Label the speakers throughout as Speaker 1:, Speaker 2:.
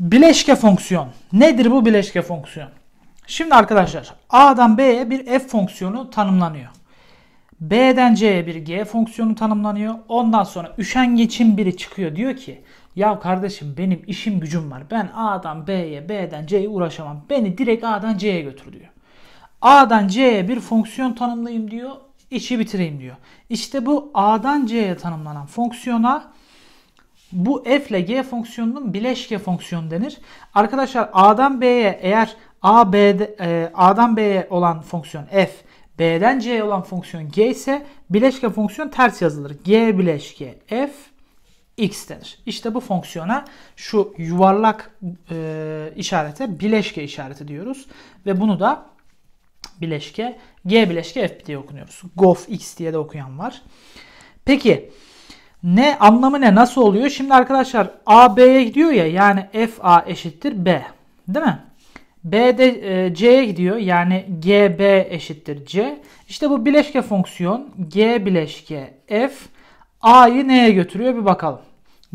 Speaker 1: Bileşke fonksiyon. Nedir bu bileşke fonksiyon? Şimdi arkadaşlar A'dan B'ye bir f fonksiyonu tanımlanıyor. B'den C'ye bir g fonksiyonu tanımlanıyor. Ondan sonra üşengeçin biri çıkıyor diyor ki ya kardeşim benim işim gücüm var. Ben A'dan B'ye, B'den C'ye uğraşamam. Beni direkt A'dan C'ye götür diyor. A'dan C'ye bir fonksiyon tanımlayayım diyor. İşi bitireyim diyor. İşte bu A'dan C'ye tanımlanan fonksiyona bu f ile g fonksiyonunun bileşke fonksiyonu denir. Arkadaşlar a'dan b'ye eğer a, b'de, e, a'dan b'ye olan fonksiyon f, b'den c'ye olan fonksiyon g ise bileşke fonksiyon ters yazılır. g bileşke f x denir. İşte bu fonksiyona şu yuvarlak e, işarete bileşke işareti diyoruz. Ve bunu da bileşke g bileşke f diye okunuyoruz. Gof x diye de okuyan var. Peki ne anlamı ne nasıl oluyor? Şimdi arkadaşlar A B'ye gidiyor ya yani F A eşittir B. Değil mi? B de e, C'ye gidiyor yani G B eşittir C. İşte bu bileşke fonksiyon G bileşke F A'yı neye götürüyor bir bakalım.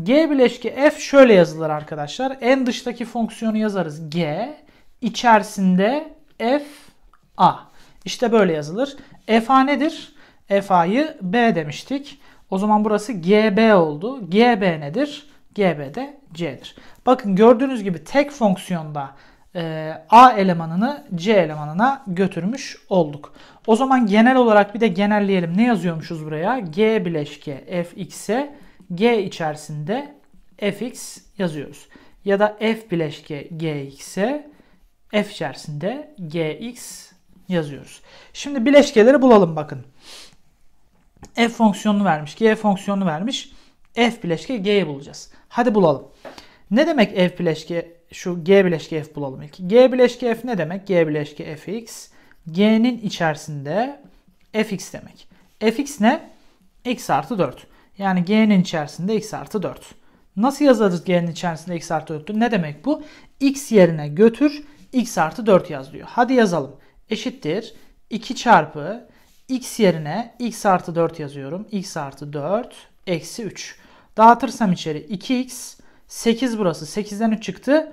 Speaker 1: G bileşke F şöyle yazılır arkadaşlar. En dıştaki fonksiyonu yazarız G içerisinde F A. İşte böyle yazılır. F A nedir? F A'yı B demiştik. O zaman burası GB oldu. GB nedir? GB de C'dir. Bakın gördüğünüz gibi tek fonksiyonda e, A elemanını C elemanına götürmüş olduk. O zaman genel olarak bir de genelleyelim. Ne yazıyormuşuz buraya? G bileşke fx'e G içerisinde fx yazıyoruz. Ya da f bileşke gx'e f içerisinde gx yazıyoruz. Şimdi bileşkeleri bulalım bakın f fonksiyonunu vermiş. G fonksiyonunu vermiş. F bileşke G'yi bulacağız. Hadi bulalım. Ne demek f bileşke şu G bileşke F bulalım ilk. G bileşke F ne demek? G bileşke Fx. G'nin içerisinde Fx demek. Fx ne? X artı 4. Yani G'nin içerisinde X artı 4. Nasıl yazarız G'nin içerisinde X artı 4'tür? Ne demek bu? X yerine götür X artı 4 yaz diyor. Hadi yazalım. Eşittir. 2 çarpı x yerine x artı 4 yazıyorum. x artı 4 eksi 3. Dağıtırsam içeri 2x 8 burası 8'den 3 çıktı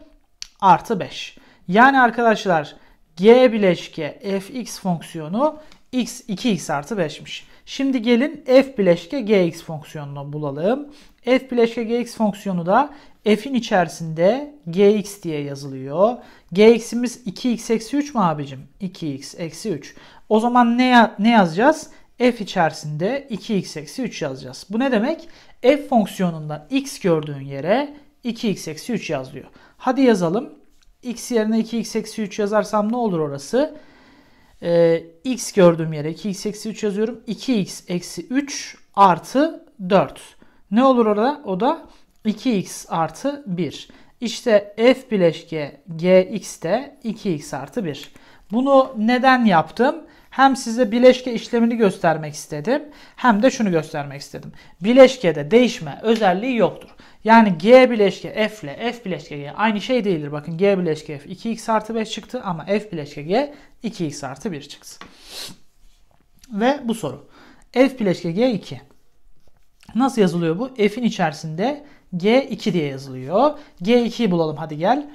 Speaker 1: artı 5. Yani arkadaşlar g bileşke fx fonksiyonu x 2x artı 5'miş. Şimdi gelin f bileşke gx fonksiyonunu bulalım. f bileşke gx fonksiyonu da f'in içerisinde gx diye yazılıyor. gx'imiz 2x eksi 3 mü abicim? 2x eksi 3. O zaman ne, ne yazacağız? f içerisinde 2x eksi 3 yazacağız. Bu ne demek? f fonksiyonundan x gördüğün yere 2x eksi 3 yazılıyor. Hadi yazalım. x yerine 2x eksi 3 yazarsam ne olur orası? 2 e, x gördüğüm yere 2x eksi 3 yazıyorum. 2x eksi 3 artı 4. Ne olur orada? O da 2x artı 1. İşte f bileşke gx de 2x artı 1. Bunu neden yaptım? Hem size bileşke işlemini göstermek istedim hem de şunu göstermek istedim. Bileşkede değişme özelliği yoktur. Yani G bileşke F ile F bileşke G aynı şey değildir. Bakın G bileşke F 2x artı 5 çıktı ama F bileşke G 2x artı 1 çıksın. Ve bu soru. F bileşke G2. Nasıl yazılıyor bu? F'in içerisinde G2 diye yazılıyor. G2'yi bulalım hadi gel.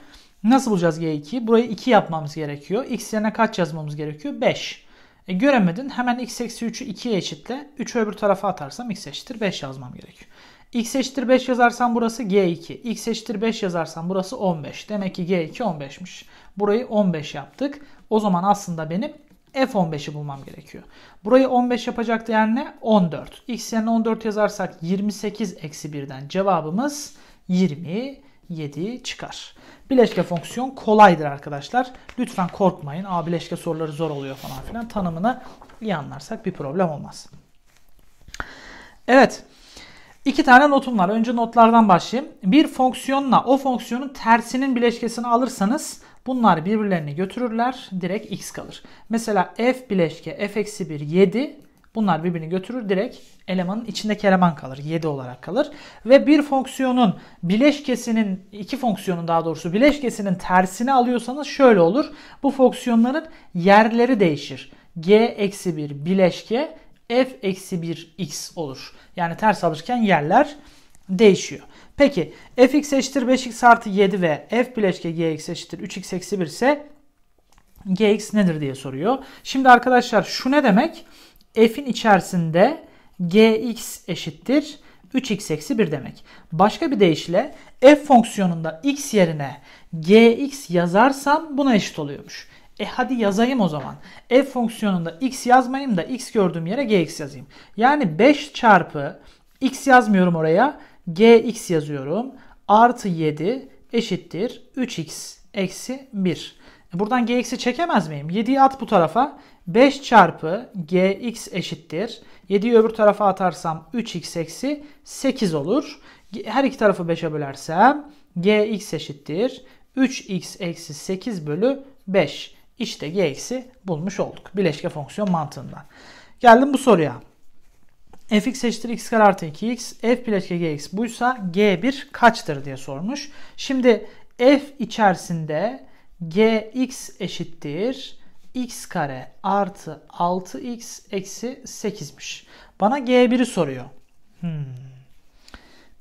Speaker 1: Nasıl bulacağız G2'yi? Burayı 2 yapmamız gerekiyor. X yerine kaç yazmamız gerekiyor? 5. E, göremedin. Hemen x eksi 3'ü 2'ye eşitle. 3'ü öbür tarafa atarsam x eşittir 5 yazmam gerekiyor. x eşittir 5 yazarsam burası G2. x eşittir 5 yazarsam burası 15. Demek ki G2 15'miş. Burayı 15 yaptık. O zaman aslında benim F15'i bulmam gerekiyor. Burayı 15 yapacak değer ne? 14. X yerine 14 yazarsak 28 eksi 1'den cevabımız 27 çıkar. Bileşke fonksiyon kolaydır arkadaşlar. Lütfen korkmayın. Aa bileşke soruları zor oluyor falan filan. Tanımını iyi anlarsak bir problem olmaz. Evet. İki tane notum var. Önce notlardan başlayayım. Bir fonksiyonla o fonksiyonun tersinin bileşkesini alırsanız Bunlar birbirlerini götürürler. Direkt x kalır. Mesela f bileşke f eksi 1 7. Bunlar birbirini götürür. Direkt elemanın içindeki eleman kalır. 7 olarak kalır. Ve bir fonksiyonun bileşkesinin, iki fonksiyonun daha doğrusu bileşkesinin tersini alıyorsanız şöyle olur. Bu fonksiyonların yerleri değişir. g eksi 1 bileşke f eksi 1 x olur. Yani ters alırken yerler değişiyor. Peki fx eşittir 5x artı 7 ve f bileşke gx eşittir 3x eksi 1 ise gx nedir diye soruyor. Şimdi arkadaşlar şu ne demek? f'in içerisinde gx eşittir 3x eksi 1 demek. Başka bir deyişle f fonksiyonunda x yerine gx yazarsam buna eşit oluyormuş. E hadi yazayım o zaman. F fonksiyonunda x yazmayayım da x gördüğüm yere gx yazayım. Yani 5 çarpı x yazmıyorum oraya gx yazıyorum. Artı 7 eşittir 3x eksi 1. E, buradan gx'i çekemez miyim? 7'yi at bu tarafa. 5 çarpı gx eşittir. 7'yi öbür tarafa atarsam 3x eksi 8 olur. Her iki tarafı 5'e bölersem gx eşittir. 3x eksi 8 bölü 5. İşte gx'i bulmuş olduk. Bileşke fonksiyon mantığından. Geldim bu soruya fx eşittir x kare artı 2x f bileşke gx buysa g1 kaçtır diye sormuş. Şimdi f içerisinde gx eşittir x kare artı 6x eksi 8'miş. Bana g1'i soruyor. Hmm.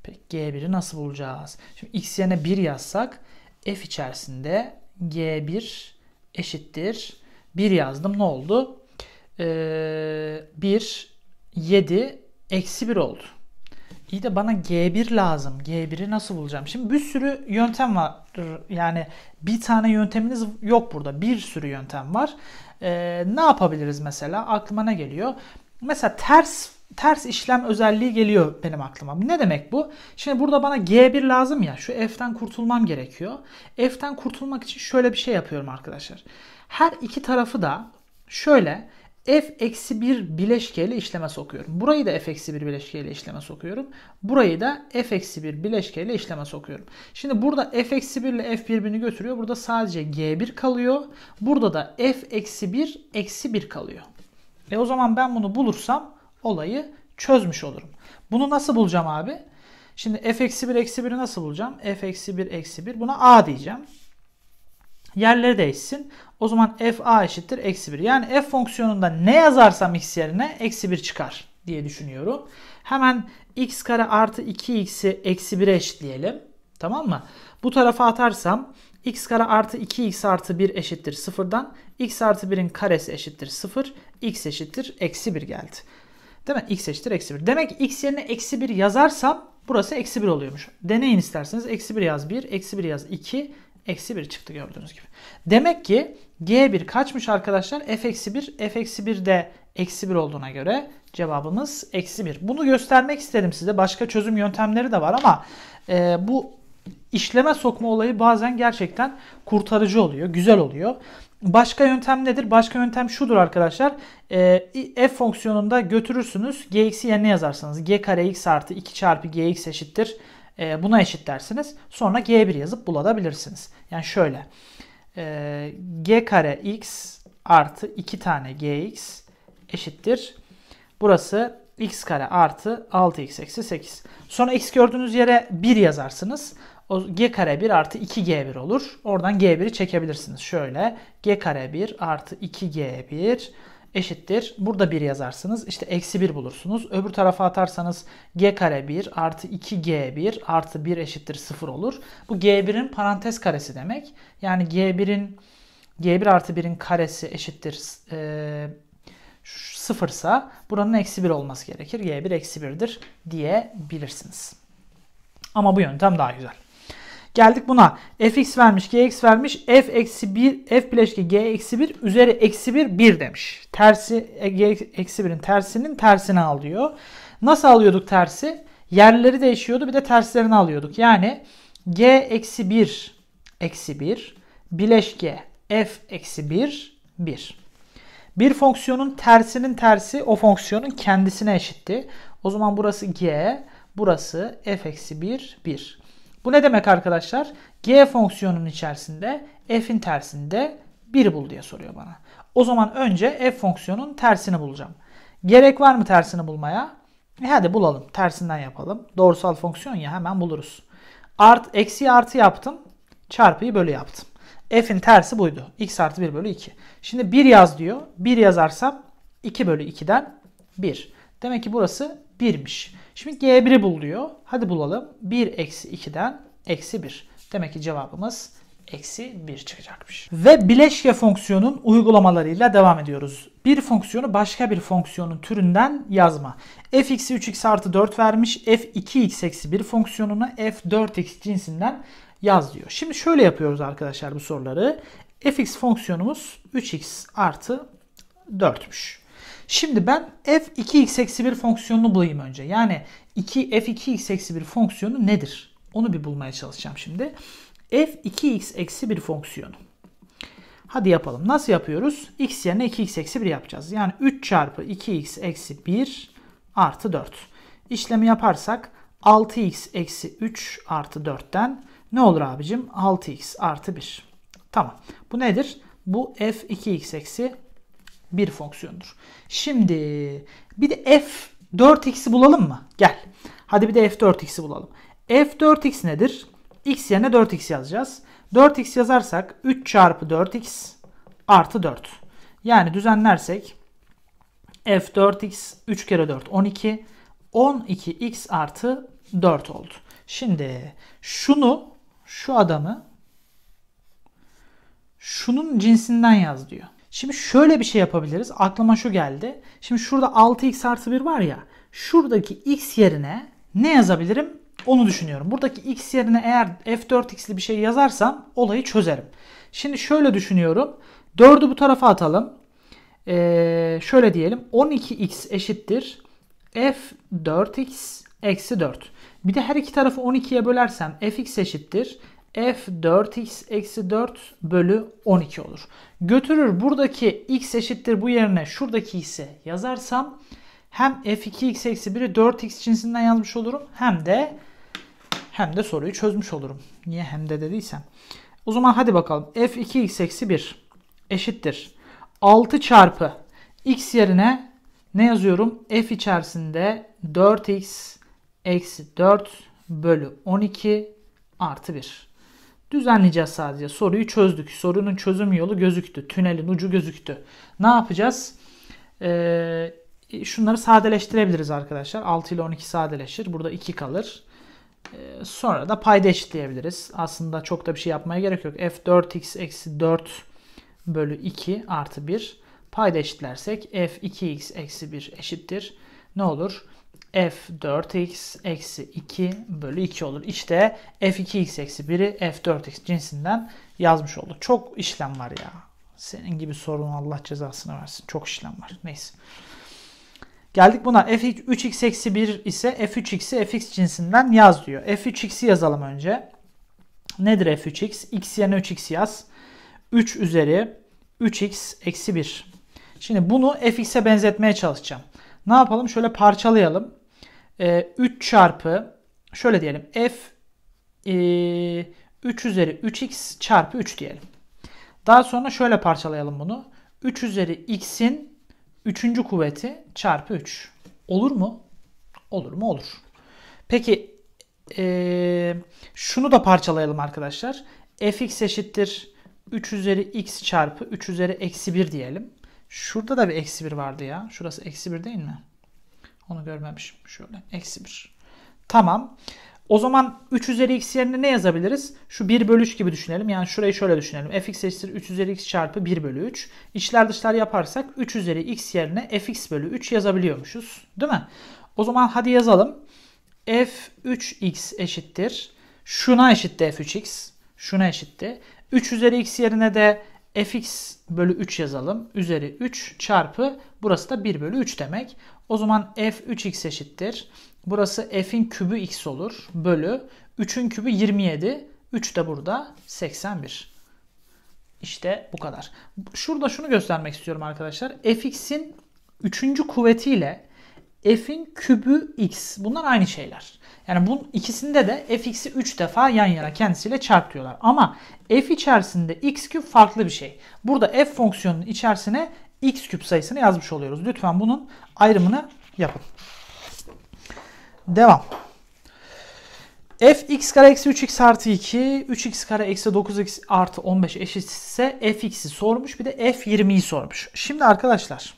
Speaker 1: Peki g1'i nasıl bulacağız? Şimdi x yerine 1 yazsak f içerisinde g1 eşittir 1 yazdım ne oldu? Ee, 1 7 eksi 1 oldu. İyi de bana G1 lazım. G1'i nasıl bulacağım? Şimdi bir sürü yöntem var. Yani bir tane yönteminiz yok burada. Bir sürü yöntem var. Ee, ne yapabiliriz mesela? Aklıma ne geliyor? Mesela ters ters işlem özelliği geliyor benim aklıma. Ne demek bu? Şimdi burada bana G1 lazım ya. Şu F'ten kurtulmam gerekiyor. F'ten kurtulmak için şöyle bir şey yapıyorum arkadaşlar. Her iki tarafı da şöyle f eksi 1 bileşkeyle işleme sokuyorum. Burayı da f eksi 1 bileşkeyle işleme sokuyorum. Burayı da f eksi 1 bileşkeyle işleme sokuyorum. Şimdi burada f eksi 1 ile f birbirini götürüyor. Burada sadece g1 kalıyor. Burada da f eksi 1 eksi 1 kalıyor. E o zaman ben bunu bulursam olayı çözmüş olurum. Bunu nasıl bulacağım abi? Şimdi f eksi 1 eksi 1'i nasıl bulacağım? f eksi 1 eksi 1 buna a diyeceğim. Yerleri değişsin. O zaman f a eşittir eksi 1. Yani f fonksiyonunda ne yazarsam x yerine eksi 1 çıkar diye düşünüyorum. Hemen x kare artı 2x'i eksi 1'e eşitleyelim. Tamam mı? Bu tarafa atarsam x kare artı 2x artı 1 eşittir 0'dan x artı 1'in karesi eşittir 0 x eşittir eksi 1 geldi. Değil mi? x eşittir eksi 1. Demek x yerine eksi 1 yazarsam burası eksi 1 oluyormuş. Deneyin isterseniz. Eksi 1 yaz 1, eksi 1 yaz 2, eksi 1 çıktı gördüğünüz gibi. Demek ki G1 kaçmış arkadaşlar? F eksi 1. F eksi 1 de eksi 1 olduğuna göre cevabımız eksi 1. Bunu göstermek istedim size. Başka çözüm yöntemleri de var ama e, bu işleme sokma olayı bazen gerçekten kurtarıcı oluyor. Güzel oluyor. Başka yöntem nedir? Başka yöntem şudur arkadaşlar. E, f fonksiyonunda götürürsünüz. gx'i yerine yazarsınız. g kare x artı 2 çarpı gx eşittir. E, buna eşit dersiniz. Sonra g1 yazıp bulabilirsiniz. Yani şöyle e, g kare x artı 2 tane gx eşittir. Burası x kare artı 6x eksi 8. Sonra x gördüğünüz yere 1 yazarsınız. O g kare 1 artı 2g1 olur. Oradan g1'i çekebilirsiniz. Şöyle g kare 1 artı 2g1 eşittir. Burada 1 yazarsınız. İşte eksi 1 bulursunuz. Öbür tarafa atarsanız g kare 1 artı 2g1 artı 1 eşittir 0 olur. Bu g1'in parantez karesi demek. Yani g1'in g1 artı 1'in karesi eşittir e, 0 buranın eksi 1 olması gerekir. g1 eksi 1'dir diyebilirsiniz. Ama bu yöntem daha güzel. Geldik buna. fx vermiş, gx vermiş. f eksi 1, f bileşke g eksi 1 üzeri eksi 1 1 demiş. Tersi, e, g eksi 1'in tersinin tersini alıyor. Nasıl alıyorduk tersi? Yerleri değişiyordu bir de terslerini alıyorduk. Yani g eksi 1 eksi 1 bileşke f eksi 1 1. Bir fonksiyonun tersinin tersi o fonksiyonun kendisine eşitti. O zaman burası g, burası f eksi 1 1. Bu ne demek arkadaşlar? G fonksiyonunun içerisinde f'in tersinde 1 bul diye soruyor bana. O zaman önce f fonksiyonun tersini bulacağım. Gerek var mı tersini bulmaya? E hadi bulalım. Tersinden yapalım. Doğrusal fonksiyon ya hemen buluruz. Art, eksi artı yaptım. Çarpıyı bölü yaptım. F'in tersi buydu. X artı 1 bölü 2. Şimdi 1 yaz diyor. 1 yazarsam 2 bölü 2'den 1. Demek ki burası 1'miş. Şimdi G1'i bul diyor. Hadi bulalım. 1 eksi 2'den eksi 1. Demek ki cevabımız eksi 1 çıkacakmış. Ve bileşke fonksiyonun uygulamalarıyla devam ediyoruz. Bir fonksiyonu başka bir fonksiyonun türünden yazma. f x'i 3x artı 4 vermiş. f 2x eksi 1 fonksiyonunu f 4x cinsinden yaz diyor. Şimdi şöyle yapıyoruz arkadaşlar bu soruları. fx fonksiyonumuz 3x artı 4'müş. Şimdi ben f2x eksi 1 fonksiyonunu bulayım önce. Yani 2 f2x eksi 1 fonksiyonu nedir? Onu bir bulmaya çalışacağım şimdi. f2x eksi 1 fonksiyonu. Hadi yapalım. Nasıl yapıyoruz? x yerine 2x eksi 1 yapacağız. Yani 3 çarpı 2x eksi 1 artı 4. İşlemi yaparsak 6x eksi 3 artı 4'ten ne olur abicim? 6x artı 1. Tamam. Bu nedir? Bu f2x eksi bir fonksiyondur. Şimdi bir de f 4x'i bulalım mı? Gel. Hadi bir de f 4x'i bulalım. f 4x nedir? x yerine 4x yazacağız. 4x yazarsak 3 çarpı 4x artı 4. Yani düzenlersek f 4x 3 kere 4 12 12x artı 4 oldu. Şimdi şunu şu adamı şunun cinsinden yaz diyor. Şimdi şöyle bir şey yapabiliriz. Aklıma şu geldi. Şimdi şurada 6x artı 1 var ya. Şuradaki x yerine ne yazabilirim? Onu düşünüyorum. Buradaki x yerine eğer f4x'li bir şey yazarsam olayı çözerim. Şimdi şöyle düşünüyorum. 4'ü bu tarafa atalım. Ee, şöyle diyelim. 12x eşittir. f4x eksi 4. Bir de her iki tarafı 12'ye bölersem fx eşittir f 4x eksi 4 bölü 12 olur. Götürür buradaki x eşittir bu yerine şuradaki ise yazarsam hem f2x eksi 1'i 4x cinsinden yazmış olurum hem de hem de soruyu çözmüş olurum. Niye hem de dediysem. O zaman hadi bakalım f2x eksi 1 eşittir 6 çarpı x yerine ne yazıyorum? f içerisinde 4x eksi 4 bölü 12 artı 1. Düzenleyeceğiz sadece. Soruyu çözdük. Sorunun çözüm yolu gözüktü. Tünelin ucu gözüktü. Ne yapacağız? Ee, şunları sadeleştirebiliriz arkadaşlar. 6 ile 12 sadeleşir. Burada 2 kalır. Ee, sonra da payda eşitleyebiliriz. Aslında çok da bir şey yapmaya gerek yok. F4x eksi 4 bölü 2 artı 1. Payda eşitlersek F2x eksi 1 eşittir. Ne olur? f 4x eksi 2 bölü 2 olur. İşte f2x eksi 1'i f4x cinsinden yazmış olduk. Çok işlem var ya. Senin gibi sorun Allah cezasını versin. Çok işlem var. Neyse. Geldik buna. f3x eksi 1 ise f3x'i fx cinsinden yaz diyor. f3x'i yazalım önce. Nedir f3x? x yerine 3x yaz. 3 üzeri 3x eksi 1. Şimdi bunu fx'e benzetmeye çalışacağım. Ne yapalım? Şöyle parçalayalım e, ee, 3 çarpı şöyle diyelim f e, 3 üzeri 3x çarpı 3 diyelim. Daha sonra şöyle parçalayalım bunu. 3 üzeri x'in 3. kuvveti çarpı 3. Olur mu? Olur mu? Olur. Peki e, şunu da parçalayalım arkadaşlar. fx eşittir 3 üzeri x çarpı 3 üzeri eksi 1 diyelim. Şurada da bir eksi 1 vardı ya. Şurası eksi 1 değil mi? Onu görmemişim. Şöyle eksi 1. Tamam. O zaman 3 üzeri x yerine ne yazabiliriz? Şu 1 bölü 3 gibi düşünelim. Yani şurayı şöyle düşünelim. fx eşittir 3 üzeri x çarpı 1 bölü 3. İçler dışlar yaparsak 3 üzeri x yerine fx bölü 3 yazabiliyormuşuz. Değil mi? O zaman hadi yazalım. f3x eşittir. Şuna eşitti f3x. Şuna eşitti. 3 üzeri x yerine de fx bölü 3 yazalım. Üzeri 3 çarpı burası da 1 bölü 3 demek. O zaman f 3x eşittir. Burası f'in kübü x olur bölü 3'ün kübü 27. 3 de burada 81. İşte bu kadar. Şurada şunu göstermek istiyorum arkadaşlar. fx'in 3. kuvvetiyle f'in kübü x. Bunlar aynı şeyler. Yani bunun ikisinde de fx'i 3 defa yan yana kendisiyle çarp diyorlar. Ama f içerisinde x küp farklı bir şey. Burada f fonksiyonunun içerisine x küp sayısını yazmış oluyoruz. Lütfen bunun ayrımını yapın. Devam. f x kare eksi 3x artı 2, 3x kare eksi 9x artı 15 eşitse fx'i sormuş bir de f20'yi sormuş. Şimdi arkadaşlar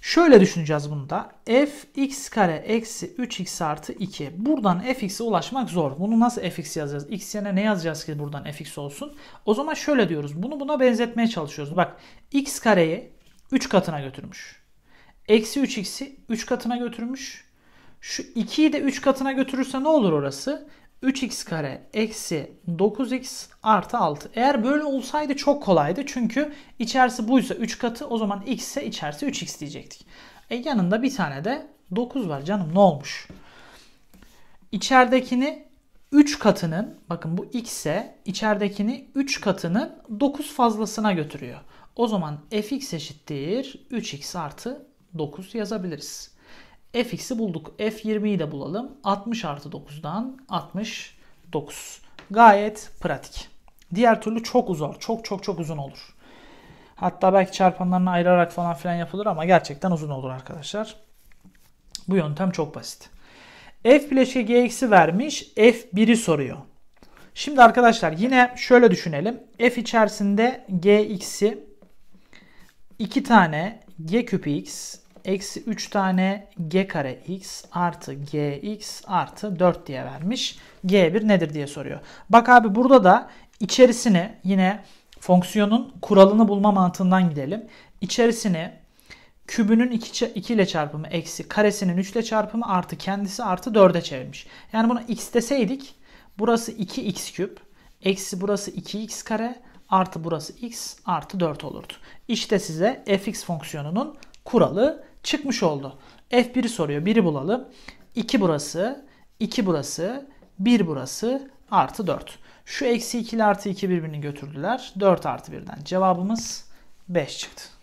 Speaker 1: Şöyle düşüneceğiz bunu da. f x kare eksi 3x artı 2. Buradan fx'e ulaşmak zor. Bunu nasıl fx yazacağız? x yerine ne yazacağız ki buradan fx olsun? O zaman şöyle diyoruz. Bunu buna benzetmeye çalışıyoruz. Bak x kareyi 3 katına götürmüş. Eksi 3x'i 3 katına götürmüş. Şu 2'yi de 3 katına götürürse ne olur orası? 3x kare eksi 9x artı 6. Eğer böyle olsaydı çok kolaydı. Çünkü içerisi buysa 3 katı o zaman x ise içerisi 3x diyecektik. E yanında bir tane de 9 var canım ne olmuş? İçeridekini 3 katının bakın bu x ise içeridekini 3 katının 9 fazlasına götürüyor. O zaman fx eşittir 3x artı 9 yazabiliriz fx'i bulduk. f20'yi de bulalım. 60 artı 9'dan 69. Gayet pratik. Diğer türlü çok uzun, Çok çok çok uzun olur. Hatta belki çarpanlarını ayırarak falan filan yapılır ama gerçekten uzun olur arkadaşlar. Bu yöntem çok basit. F bileşke gx'i vermiş. F1'i soruyor. Şimdi arkadaşlar yine şöyle düşünelim. F içerisinde gx'i 2 tane g küpü x eksi 3 tane g kare x artı gx artı 4 diye vermiş. g1 nedir diye soruyor. Bak abi burada da içerisine yine fonksiyonun kuralını bulma mantığından gidelim. İçerisine kübünün 2, 2 ile çarpımı eksi karesinin 3 ile çarpımı artı kendisi artı 4'e çevirmiş. Yani buna x deseydik burası 2x küp eksi burası 2x kare artı burası x artı 4 olurdu. İşte size fx fonksiyonunun kuralı çıkmış oldu. F1'i soruyor. 1'i bulalım. 2 burası, 2 burası, 1 burası, artı 4. Şu eksi 2 ile artı 2 birbirini götürdüler. 4 artı 1'den. Cevabımız 5 çıktı.